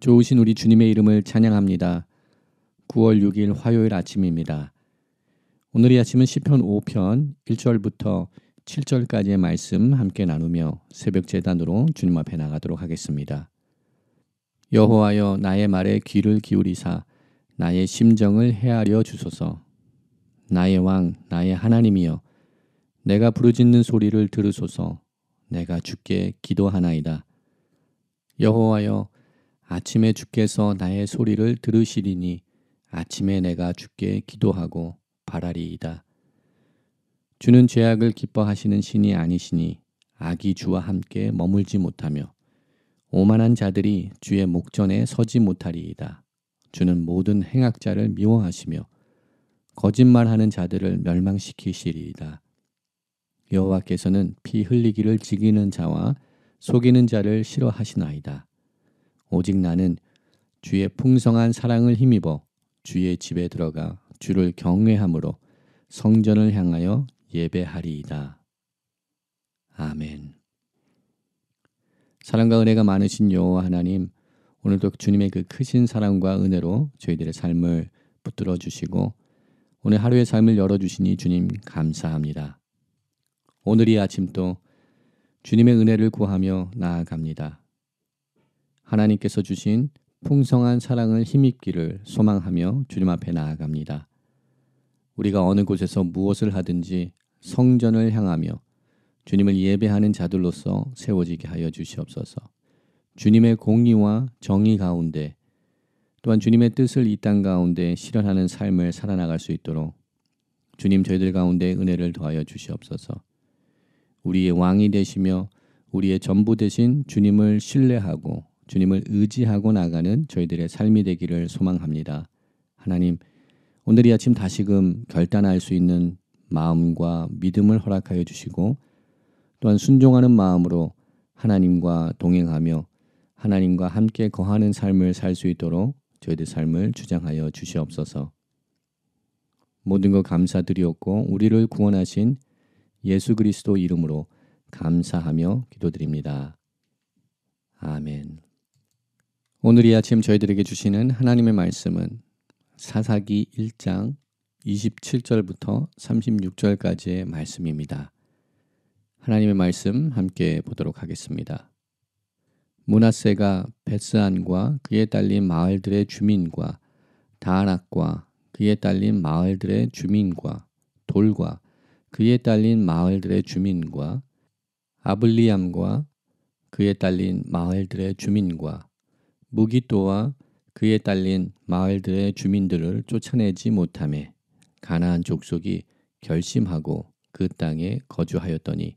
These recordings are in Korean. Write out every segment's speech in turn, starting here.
좋으신 우리 주님의 이름을 찬양합니다. 9월 6일 화요일 아침입니다. 오늘이 아침은 시편 5편 1절부터 7절까지의 말씀 함께 나누며 새벽 재단으로 주님 앞에 나가도록 하겠습니다. 여호와여 나의 말에 귀를 기울이사 나의 심정을 헤아려 주소서. 나의 왕, 나의 하나님이여, 내가 부르짖는 소리를 들으소서. 내가 주께 기도하나이다. 여호와여, 아침에 주께서 나의 소리를 들으시리니 아침에 내가 주께 기도하고 바라리이다. 주는 죄악을 기뻐하시는 신이 아니시니 악이 주와 함께 머물지 못하며 오만한 자들이 주의 목전에 서지 못하리이다. 주는 모든 행악자를 미워하시며 거짓말하는 자들을 멸망시키시리이다. 여호와께서는 피 흘리기를 지기는 자와 속이는 자를 싫어하시나이다. 오직 나는 주의 풍성한 사랑을 힘입어 주의 집에 들어가 주를 경외함으로 성전을 향하여 예배하리이다. 아멘. 사랑과 은혜가 많으신 여호와 하나님, 오늘도 주님의 그 크신 사랑과 은혜로 저희들의 삶을 붙들어 주시고 오늘 하루의 삶을 열어 주시니 주님 감사합니다. 오늘 이 아침 또 주님의 은혜를 구하며 나아갑니다. 하나님께서 주신 풍성한 사랑을 힘입기를 소망하며 주님 앞에 나아갑니다. 우리가 어느 곳에서 무엇을 하든지 성전을 향하며 주님을 예배하는 자들로서 세워지게 하여 주시옵소서. 주님의 공의와 정의 가운데 또한 주님의 뜻을 이 땅 가운데 실현하는 삶을 살아나갈 수 있도록 주님 저희들 가운데 은혜를 더하여 주시옵소서. 우리의 왕이 되시며 우리의 전부 되신 주님을 신뢰하고 주님을 의지하고 나가는 저희들의 삶이 되기를 소망합니다. 하나님, 오늘 이 아침 다시금 결단할 수 있는 마음과 믿음을 허락하여 주시고 또한 순종하는 마음으로 하나님과 동행하며 하나님과 함께 거하는 삶을 살 수 있도록 저희들 삶을 주장하여 주시옵소서. 모든 것 감사드리었고 우리를 구원하신 예수 그리스도 이름으로 감사하며 기도드립니다. 아멘. 오늘 이 아침 저희들에게 주시는 하나님의 말씀은 사사기 1장 27절부터 36절까지의 말씀입니다. 하나님의 말씀 함께 보도록 하겠습니다. 문하세가 베스안과 그에 딸린 마을들의 주민과 다악과 그에 딸린 마을들의 주민과 돌과 그에 딸린 마을들의 주민과 아블리암과 그에 딸린 마을들의 주민과 무기또와 그에 딸린 마을들의 주민들을 쫓아내지 못함에 가나안 족속이 결심하고 그 땅에 거주하였더니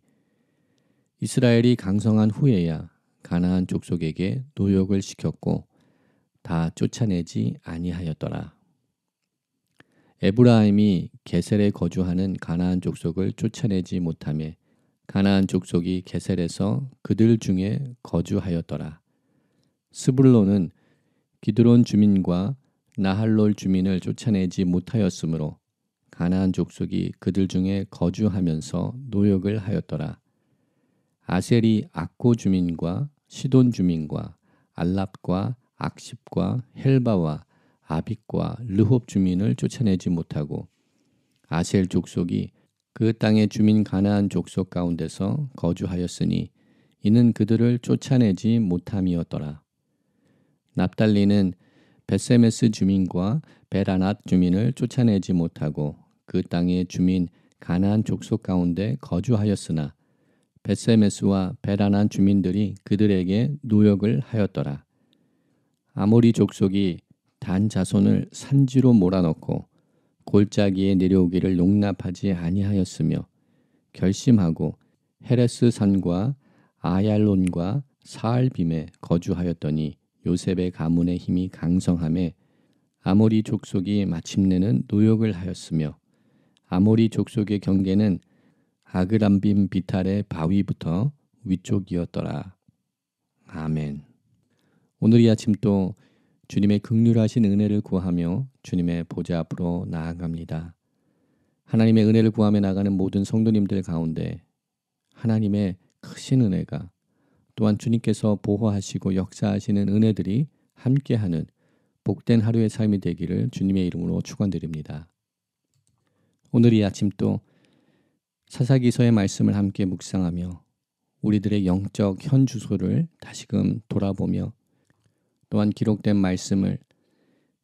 이스라엘이 강성한 후에야 가나안 족속에게 노역을 시켰고 다 쫓아내지 아니하였더라. 에브라임이 게셀에 거주하는 가나안 족속을 쫓아내지 못함에 가나안 족속이 게셀에서 그들 중에 거주하였더라. 스불론은 기드론 주민과 나할롤 주민을 쫓아내지 못하였으므로 가나안 족속이 그들 중에 거주하면서 노역을 하였더라. 아셀이 악고 주민과 시돈 주민과 알랍과 악십과 헬바와 아빅과 르홉 주민을 쫓아내지 못하고 아셀 족속이 그 땅의 주민 가나안 족속 가운데서 거주하였으니 이는 그들을 쫓아내지 못함이었더라. 납달리는 베세메스 주민과 베라낫 주민을 쫓아내지 못하고 그 땅의 주민 가난안 족속 가운데 거주하였으나 베세메스와 베라난 주민들이 그들에게 노역을 하였더라. 아모리 족속이 단 자손을 산지로 몰아넣고 골짜기에 내려오기를 용납하지 아니하였으며 결심하고 헤레스 산과 아얄론과 사알빔에 거주하였더니 요셉의 가문의 힘이 강성함에 아모리 족속이 마침내는 노역을 하였으며 아모리 족속의 경계는 아그람빔 비탈의 바위부터 위쪽이었더라. 아멘. 오늘 이 아침 또 주님의 극률하신 은혜를 구하며 주님의 보좌 앞으로 나아갑니다. 하나님의 은혜를 구하며 나가는 모든 성도님들 가운데 하나님의 크신 은혜가 또한 주님께서 보호하시고 역사하시는 은혜들이 함께하는 복된 하루의 삶이 되기를 주님의 이름으로 축원드립니다. 오늘 이 아침 또 사사기서의 말씀을 함께 묵상하며 우리들의 영적 현 주소를 다시금 돌아보며 또한 기록된 말씀을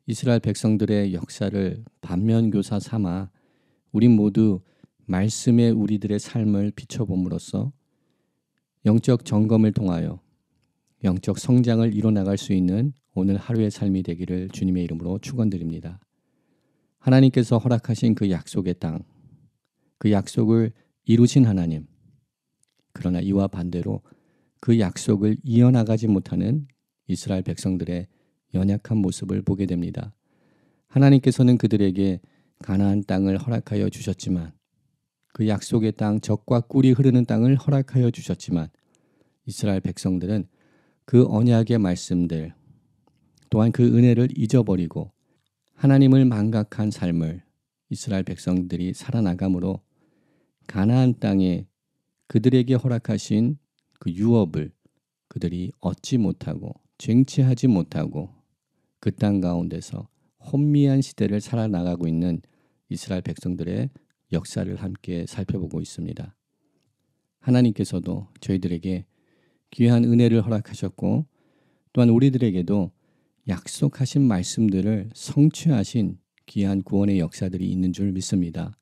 이스라엘 백성들의 역사를 반면교사 삼아 우리 모두 말씀에 우리들의 삶을 비춰봄으로써 영적 점검을 통하여 영적 성장을 이뤄나갈 수 있는 오늘 하루의 삶이 되기를 주님의 이름으로 축원드립니다. 하나님께서 허락하신 그 약속의 땅, 그 약속을 이루신 하나님. 그러나 이와 반대로 그 약속을 이어나가지 못하는 이스라엘 백성들의 연약한 모습을 보게 됩니다. 하나님께서는 그들에게 가나안 땅을 허락하여 주셨지만 그 약속의 땅 적과 꿀이 흐르는 땅을 허락하여 주셨지만 이스라엘 백성들은 그 언약의 말씀들 또한 그 은혜를 잊어버리고 하나님을 망각한 삶을 이스라엘 백성들이 살아나감으로 가나안 땅에 그들에게 허락하신 그 유업을 그들이 얻지 못하고 쟁취하지 못하고 그 땅 가운데서 혼미한 시대를 살아나가고 있는 이스라엘 백성들의 역사를 함께 살펴보고 있습니다. 하나님께서도 저희들에게 귀한 은혜를 허락하셨고 또한 우리들에게도 약속하신 말씀들을 성취하신 귀한 구원의 역사들이 있는 줄 믿습니다.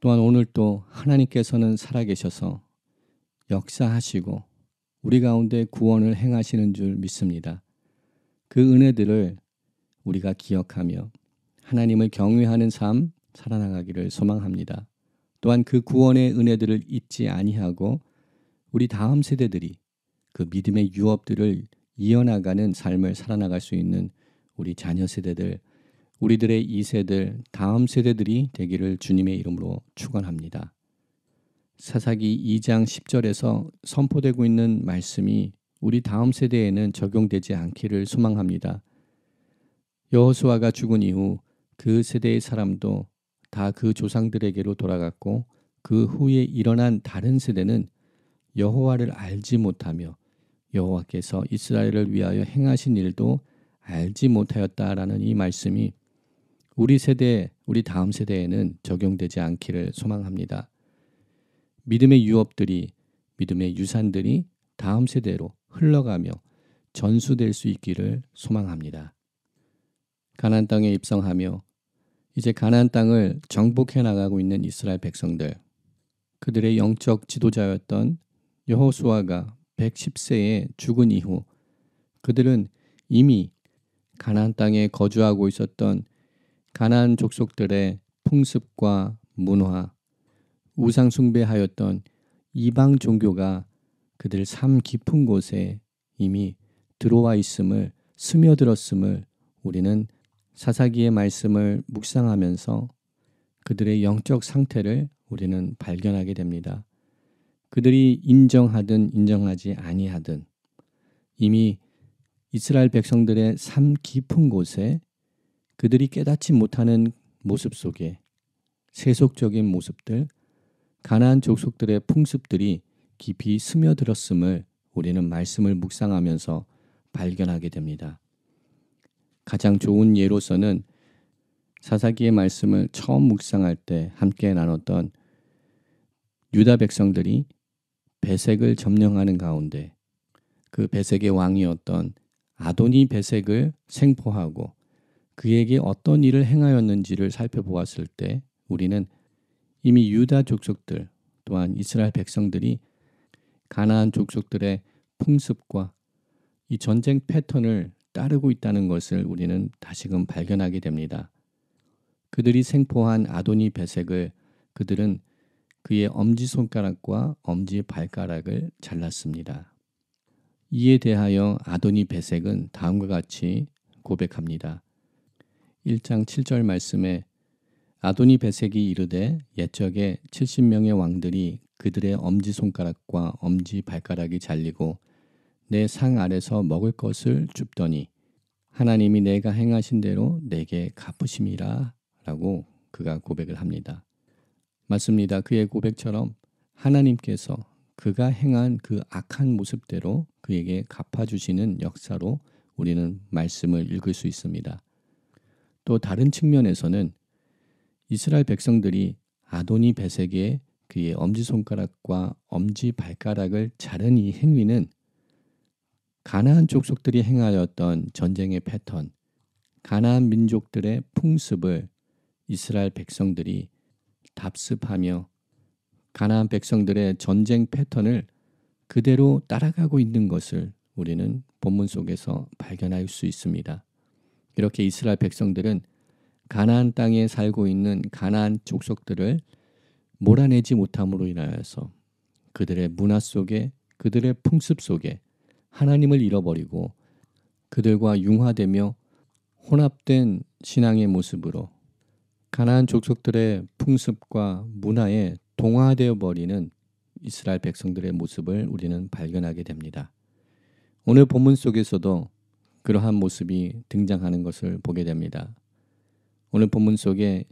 또한 오늘 또 하나님께서는 살아계셔서 역사하시고 우리 가운데 구원을 행하시는 줄 믿습니다. 그 은혜들을 우리가 기억하며 하나님을 경외하는 삶 살아나가기를 소망합니다. 또한 그 구원의 은혜들을 잊지 아니하고 우리 다음 세대들이 그 믿음의 유업들을 이어나가는 삶을 살아나갈 수 있는 우리 자녀 세대들, 우리들의 이 세들, 다음 세대들이 되기를 주님의 이름으로 축원합니다. 사사기 2장 10절에서 선포되고 있는 말씀이 우리 다음 세대에는 적용되지 않기를 소망합니다. 여호수아가 죽은 이후 그 세대의 사람도 다 그 조상들에게로 돌아갔고 그 후에 일어난 다른 세대는 여호와를 알지 못하며 여호와께서 이스라엘을 위하여 행하신 일도 알지 못하였다라는 이 말씀이 우리 세대, 우리 다음 세대에는 적용되지 않기를 소망합니다. 믿음의 유업들이, 믿음의 유산들이 다음 세대로 흘러가며 전수될 수 있기를 소망합니다. 가나안 땅에 입성하며 이제 가나안 땅을 정복해 나가고 있는 이스라엘 백성들 그들의 영적 지도자였던 여호수아가 110세에 죽은 이후 그들은 이미 가나안 땅에 거주하고 있었던 가나안 족속들의 풍습과 문화, 우상 숭배하였던 이방 종교가 그들 삶 깊은 곳에 이미 들어와 있음을 스며들었음을 우리는 사사기의 말씀을 묵상하면서 그들의 영적 상태를 우리는 발견하게 됩니다. 그들이 인정하든 인정하지 아니하든 이미 이스라엘 백성들의 삶 깊은 곳에 그들이 깨닫지 못하는 모습 속에 세속적인 모습들, 가난안 족속들의 풍습들이 깊이 스며들었음을 우리는 말씀을 묵상하면서 발견하게 됩니다. 가장 좋은 예로서는 사사기의 말씀을 처음 묵상할 때 함께 나눴던 유다 백성들이 배색을 점령하는 가운데 그 배색의 왕이었던 아도니 배색을 생포하고 그에게 어떤 일을 행하였는지를 살펴보았을 때 우리는 이미 유다 족속들 또한 이스라엘 백성들이 가나안 족속들의 풍습과 이 전쟁 패턴을 따르고 있다는 것을 우리는 다시금 발견하게 됩니다. 그들이 생포한 아도니 배색을 그들은 그의 엄지손가락과 엄지발가락을 잘랐습니다. 이에 대하여 아도니 베색은 다음과 같이 고백합니다. 1장 7절 말씀에 아도니 베색이 이르되 옛적에 70명의 왕들이 그들의 엄지손가락과 엄지발가락이 잘리고 내 상 아래서 먹을 것을 줍더니 하나님이 내가 행하신 대로 내게 갚으심이라 라고 그가 고백을 합니다. 맞습니다. 그의 고백처럼 하나님께서 그가 행한 그 악한 모습대로 그에게 갚아주시는 역사로 우리는 말씀을 읽을 수 있습니다. 또 다른 측면에서는 이스라엘 백성들이 아도니 베색의 그의 엄지손가락과 엄지발가락을 자른 이 행위는 가나안 족속들이 행하였던 전쟁의 패턴, 가나안 민족들의 풍습을 이스라엘 백성들이 답습하며 가나안 백성들의 전쟁 패턴을 그대로 따라가고 있는 것을 우리는 본문 속에서 발견할 수 있습니다. 이렇게 이스라엘 백성들은 가나안 땅에 살고 있는 가나안 족속들을 몰아내지 못함으로 인하여서 그들의 문화 속에 그들의 풍습 속에 하나님을 잃어버리고 그들과 융화되며 혼합된 신앙의 모습으로 가나안 족속들의 풍습과 문화에 동화되어 버리는 이스라엘 백성들의 모습을 우리는 발견하게 됩니다. 오늘 본문 속에서도 그러한 모습이 등장하는 것을 보게 됩니다. 오늘 본문 속에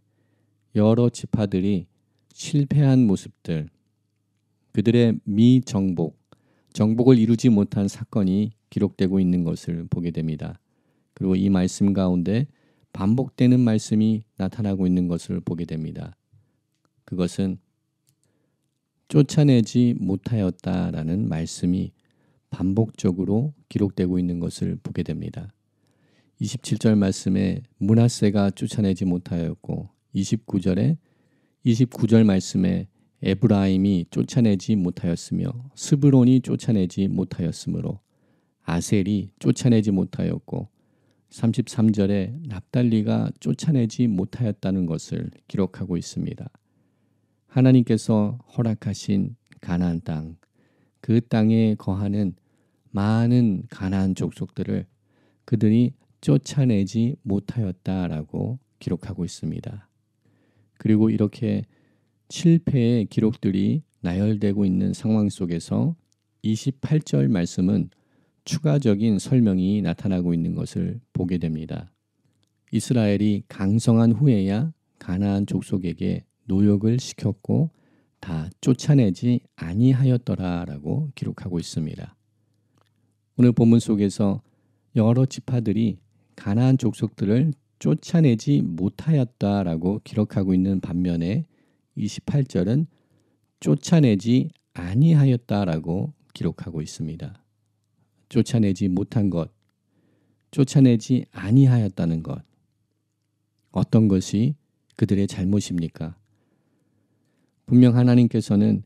여러 지파들이 실패한 모습들, 그들의 미정복, 정복을 이루지 못한 사건이 기록되고 있는 것을 보게 됩니다. 그리고 이 말씀 가운데 반복되는 말씀이 나타나고 있는 것을 보게 됩니다. 그것은 쫓아내지 못하였다라는 말씀이 반복적으로 기록되고 있는 것을 보게 됩니다. 27절 말씀에 문하세가 쫓아내지 못하였고 29절에 29절 말씀에 에브라임이 쫓아내지 못하였으며 스브론이 쫓아내지 못하였으므로 아셀이 쫓아내지 못하였고 33절에 납달리가 쫓아내지 못하였다는 것을 기록하고 있습니다. 하나님께서 허락하신 가나안 땅, 그 땅에 거하는 많은 가나안 족속들을 그들이 쫓아내지 못하였다라고 기록하고 있습니다. 그리고 이렇게 실패의 기록들이 나열되고 있는 상황 속에서 28절 말씀은 추가적인 설명이 나타나고 있는 것을 보게 됩니다. 이스라엘이 강성한 후에야 가나안 족속에게 노역을 시켰고 다 쫓아내지 아니하였더라라고 기록하고 있습니다. 오늘 본문 속에서 여러 지파들이 가나안 족속들을 쫓아내지 못하였다라고 기록하고 있는 반면에 28절은 쫓아내지 아니하였다라고 기록하고 있습니다. 쫓아내지 못한 것, 쫓아내지 아니하였다는 것. 어떤 것이 그들의 잘못입니까? 분명 하나님께서는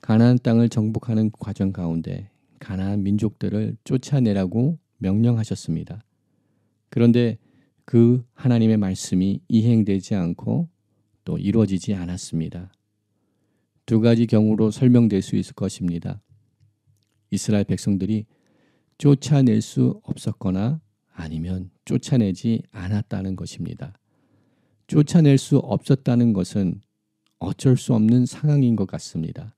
가나안 땅을 정복하는 과정 가운데 가나안 민족들을 쫓아내라고 명령하셨습니다. 그런데 그 하나님의 말씀이 이행되지 않고 또 이루어지지 않았습니다. 두 가지 경우로 설명될 수 있을 것입니다. 이스라엘 백성들이 쫓아낼 수 없었거나 아니면 쫓아내지 않았다는 것입니다. 쫓아낼 수 없었다는 것은 어쩔 수 없는 상황인 것 같습니다.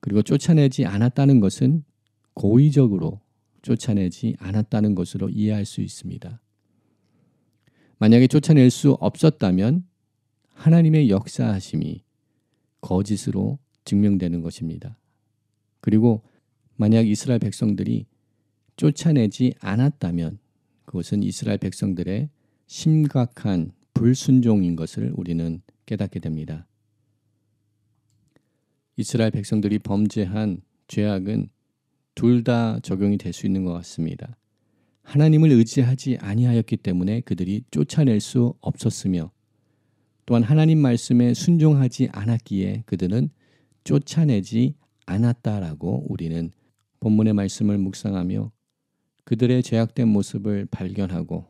그리고 쫓아내지 않았다는 것은 고의적으로 쫓아내지 않았다는 것으로 이해할 수 있습니다. 만약에 쫓아낼 수 없었다면 하나님의 역사하심이 거짓으로 증명되는 것입니다. 그리고 만약 이스라엘 백성들이 쫓아내지 않았다면 그것은 이스라엘 백성들의 심각한 불순종인 것을 우리는 깨닫게 됩니다. 이스라엘 백성들이 범죄한 죄악은 둘 다 적용이 될 수 있는 것 같습니다. 하나님을 의지하지 아니하였기 때문에 그들이 쫓아낼 수 없었으며 또한 하나님 말씀에 순종하지 않았기에 그들은 쫓아내지 않았다라고 우리는 본문의 말씀을 묵상하며 그들의 죄악된 모습을 발견하고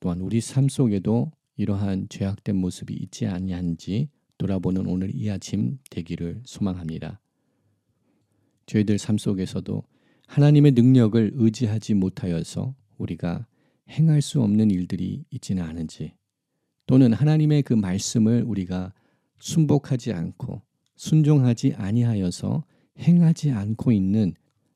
또한 우리 삶 속에도 이러한 죄악된 모습이 있지 아니한지 돌아보는 오늘 이 아침 되기를 소망합니다. 저희들 삶 속에서도 하나님의 능력을 의지하지 못하여서 우리가 행할 수 없는 일들이 있지는 않은지 또는 하나님의 그 말씀을 우리가 순복하지 않고 순종하지 아니하여서 행하지 않고 있는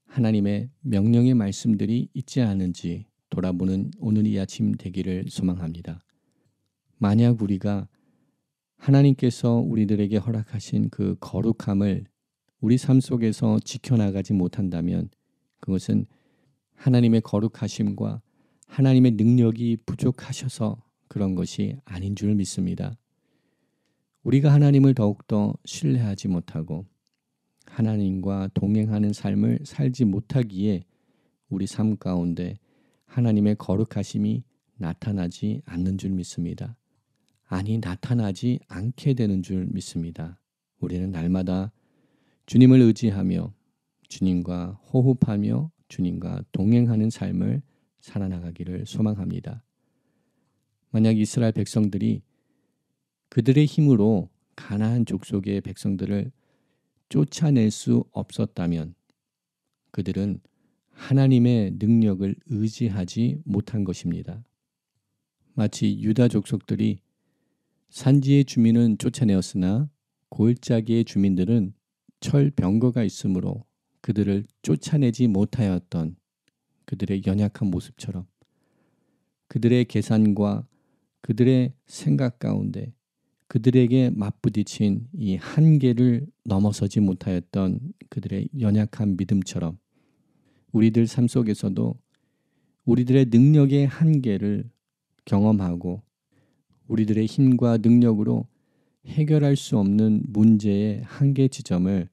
하나님의 명령의 말씀들이 있지 않은지 돌아보는 오늘 이 아침 되기를 소망합니다. 만약 우리가 하나님께서 우리들에게 허락하신 그 거룩함을 우리 삶 속에서 지켜나가지 못한다면 그것은 하나님의 거룩하심과 하나님의 능력이 부족하셔서 그런 것이 아닌 줄 믿습니다. 우리가 하나님을 더욱더 신뢰하지 못하고 하나님과 동행하는 삶을 살지 못하기에 우리 삶 가운데 하나님의 거룩하심이 나타나지 않는 줄 믿습니다. 아니 나타나지 않게 되는 줄 믿습니다. 우리는 날마다 주님을 의지하며 주님과 호흡하며 주님과 동행하는 삶을 살아나가기를 소망합니다. 만약 이스라엘 백성들이 그들의 힘으로 가나안 족속의 백성들을 쫓아낼 수 없었다면 그들은 하나님의 능력을 의지하지 못한 것입니다. 마치 유다 족속들이 산지의 주민은 쫓아내었으나 골짜기의 주민들은 철병거가 있으므로 그들을 쫓아내지 못하였던 그들의 연약한 모습처럼 그들의 계산과 그들의 생각 가운데 그들에게 맞부딪힌 이 한계를 넘어서지 못하였던 그들의 연약한 믿음처럼 우리들 삶 속에서도 우리들의 능력의 한계를 경험하고 우리들의 힘과 능력으로 해결할 수 없는 문제의 한계 지점을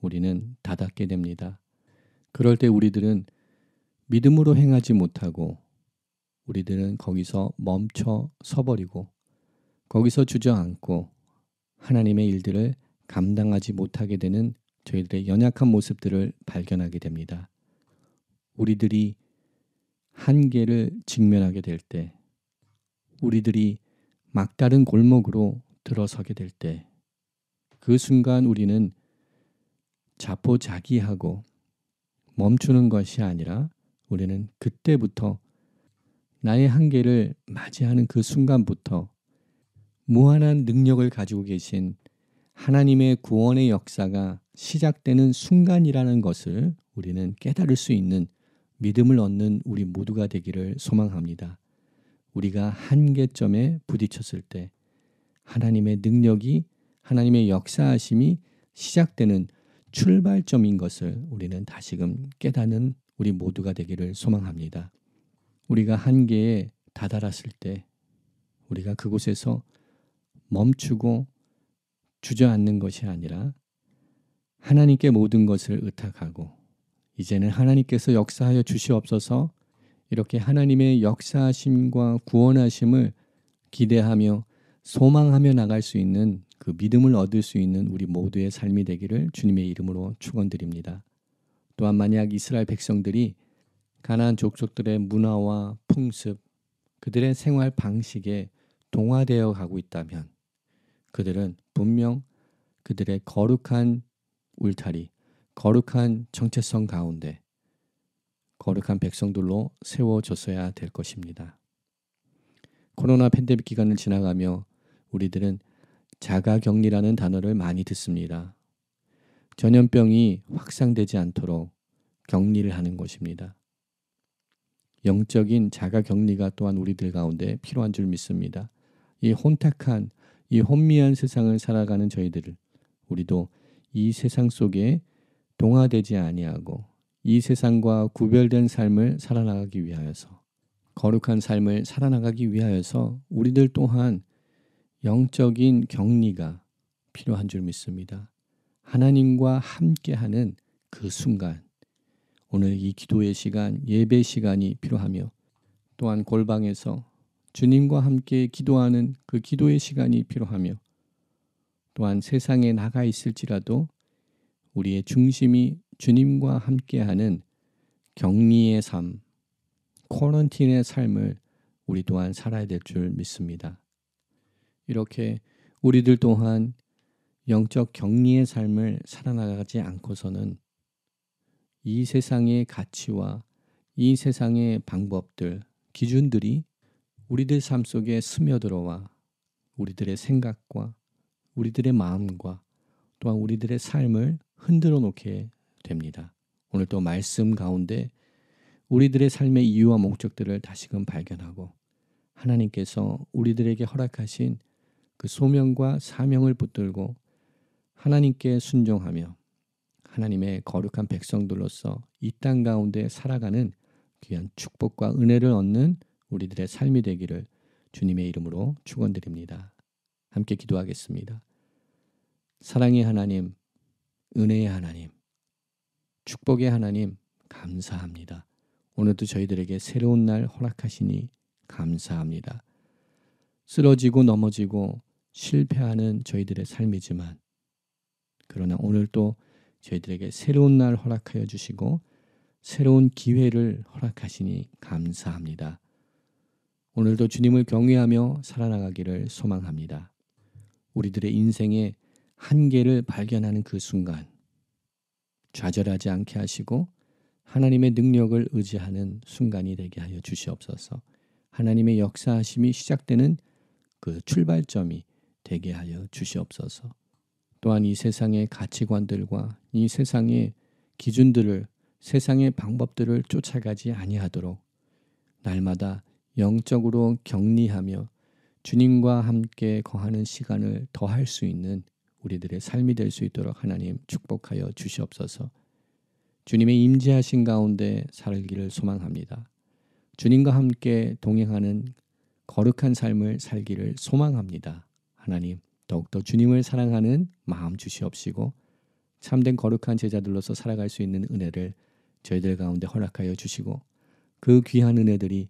우리는 닫았게 됩니다. 그럴 때 우리들은 믿음으로 행하지 못하고 우리들은 거기서 멈춰 서버리고 거기서 주저앉고 하나님의 일들을 감당하지 못하게 되는 저희들의 연약한 모습들을 발견하게 됩니다. 우리들이 한계를 직면하게 될 때, 우리들이 막다른 골목으로 들어서게 될 때, 그 순간 우리는 자포자기하고 멈추는 것이 아니라 우리는 그때부터 나의 한계를 맞이하는 그 순간부터 무한한 능력을 가지고 계신 하나님의 구원의 역사가 시작되는 순간이라는 것을 우리는 깨달을 수 있는 믿음을 얻는 우리 모두가 되기를 소망합니다. 우리가 한계점에 부딪혔을 때 하나님의 능력이 하나님의 역사하심이 시작되는 출발점인 것을 우리는 다시금 깨닫는 우리 모두가 되기를 소망합니다. 우리가 한계에 다다랐을 때 우리가 그곳에서 멈추고 주저앉는 것이 아니라 하나님께 모든 것을 의탁하고 이제는 하나님께서 역사하여 주시옵소서 이렇게 하나님의 역사하심과 구원하심을 기대하며 소망하며 나갈 수 있는 그 믿음을 얻을 수 있는 우리 모두의 삶이 되기를 주님의 이름으로 축원드립니다. 또한 만약 이스라엘 백성들이 가나안 족속들의 문화와 풍습, 그들의 생활 방식에 동화되어 가고 있다면 그들은 분명 그들의 거룩한 울타리, 거룩한 정체성 가운데 거룩한 백성들로 세워졌어야 될 것입니다. 코로나 팬데믹 기간을 지나가며 우리들은 자가격리라는 단어를 많이 듣습니다. 전염병이 확산되지 않도록 격리를 하는 것입니다. 영적인 자가격리가 또한 우리들 가운데 필요한 줄 믿습니다. 이 혼탁한 이 혼미한 세상을 살아가는 저희들을 우리도 이 세상 속에 동화되지 아니하고 이 세상과 구별된 삶을 살아나가기 위하여서 거룩한 삶을 살아나가기 위하여서 우리들 또한 영적인 격리가 필요한 줄 믿습니다. 하나님과 함께하는 그 순간 오늘 이 기도의 시간, 예배 시간이 필요하며 또한 골방에서 주님과 함께 기도하는 그 기도의 시간이 필요하며 또한 세상에 나가 있을지라도 우리의 중심이 주님과 함께하는 격리의 삶, 코런틴의 삶을 우리 또한 살아야 될 줄 믿습니다. 이렇게 우리들 또한 영적 격리의 삶을 살아나가지 않고서는 이 세상의 가치와 이 세상의 방법들, 기준들이 우리들 삶 속에 스며들어와 우리들의 생각과 우리들의 마음과 또한 우리들의 삶을 흔들어 놓게 됩니다. 오늘 또 말씀 가운데 우리들의 삶의 이유와 목적들을 다시금 발견하고 하나님께서 우리들에게 허락하신 그 소명과 사명을 붙들고 하나님께 순종하며 하나님의 거룩한 백성들로서 이 땅 가운데 살아가는 귀한 축복과 은혜를 얻는 우리들의 삶이 되기를 주님의 이름으로 축원드립니다. 함께 기도하겠습니다. 사랑의 하나님, 은혜의 하나님, 축복의 하나님 감사합니다. 오늘도 저희들에게 새로운 날 허락하시니 감사합니다. 쓰러지고 넘어지고 실패하는 저희들의 삶이지만 그러나 오늘도 저희들에게 새로운 날 허락하여 주시고 새로운 기회를 허락하시니 감사합니다. 오늘도 주님을 경외하며 살아나가기를 소망합니다. 우리들의 인생의 한계를 발견하는 그 순간 좌절하지 않게 하시고 하나님의 능력을 의지하는 순간이 되게 하여 주시옵소서. 하나님의 역사하심이 시작되는 그 출발점이 되게 하여 주시옵소서. 또한 이 세상의 가치관들과 이 세상의 기준들을 세상의 방법들을 쫓아가지 아니하도록 날마다 영적으로 격리하며 주님과 함께 거하는 시간을 더할 수 있는 우리들의 삶이 될 수 있도록 하나님 축복하여 주시옵소서. 주님의 임재하신 가운데 살기를 소망합니다. 주님과 함께 동행하는 거룩한 삶을 살기를 소망합니다. 하나님, 더욱더 주님을 사랑하는 마음 주시옵시고 참된 거룩한 제자들로서 살아갈 수 있는 은혜를 저희들 가운데 허락하여 주시고 그 귀한 은혜들이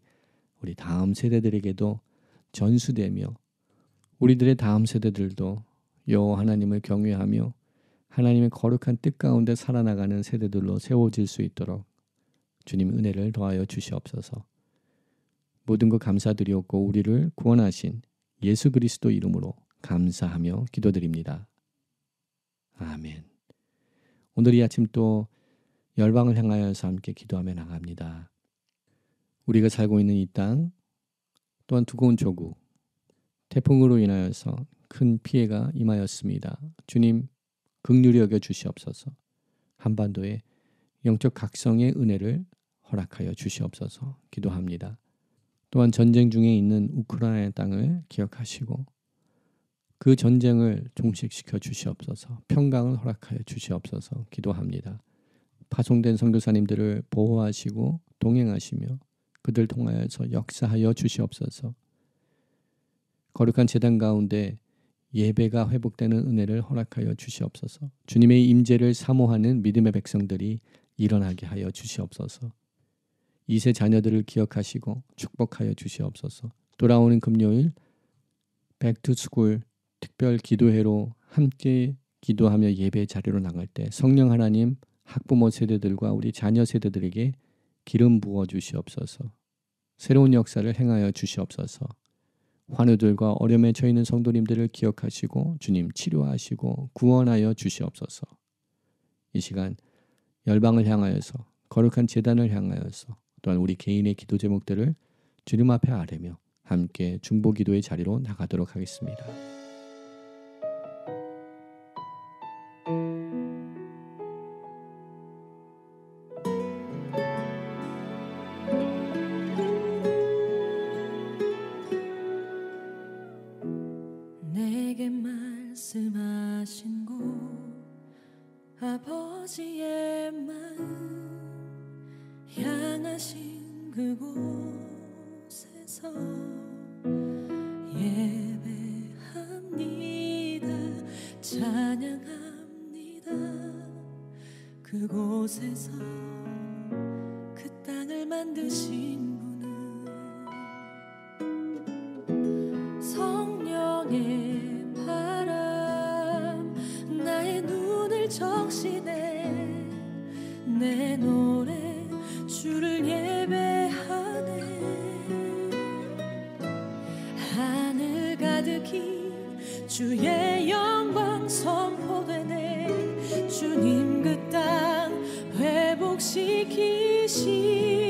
우리 다음 세대들에게도 전수되며 우리들의 다음 세대들도 여호와 하나님을 경외하며 하나님의 거룩한 뜻 가운데 살아나가는 세대들로 세워질 수 있도록 주님 은혜를 더하여 주시옵소서. 모든 것 감사드리옵고 우리를 구원하신 예수 그리스도 이름으로 감사하며 기도드립니다. 아멘. 오늘 이 아침 또 열방을 향하여서 함께 기도하며 나갑니다. 우리가 살고 있는 이 땅, 또한 두꺼운 조국, 태풍으로 인하여서 큰 피해가 임하였습니다. 주님, 극률이 여겨 주시옵소서. 한반도에 영적 각성의 은혜를 허락하여 주시옵소서. 기도합니다. 또한 전쟁 중에 있는 우크라이나 땅을 기억하시고 그 전쟁을 종식시켜 주시옵소서. 평강을 허락하여 주시옵소서. 기도합니다. 파송된 선교사님들을 보호하시고 동행하시며 그들 통하여서 역사하여 주시옵소서. 거룩한 제단 가운데 예배가 회복되는 은혜를 허락하여 주시옵소서. 주님의 임재를 사모하는 믿음의 백성들이 일어나게 하여 주시옵소서. 이세 자녀들을 기억하시고 축복하여 주시옵소서. 돌아오는 금요일 백투스쿨 특별 기도회로 함께 기도하며 예배 자리로 나갈 때 성령 하나님 학부모 세대들과 우리 자녀 세대들에게 기름 부어 주시옵소서. 새로운 역사를 행하여 주시옵소서. 환우들과 어려움에 처 있는 성도님들을 기억하시고 주님 치료하시고 구원하여 주시옵소서. 이 시간 열방을 향하여서 거룩한 재단을 향하여서 또한 우리 개인의 기도 제목들을 주님 앞에 아뢰며 함께 중보 기도의 자리로 나가도록 하겠습니다. 내 노래 주를 예배하네 하늘 가득히 주의 영광 선포되네 주님 그 땅 회복시키시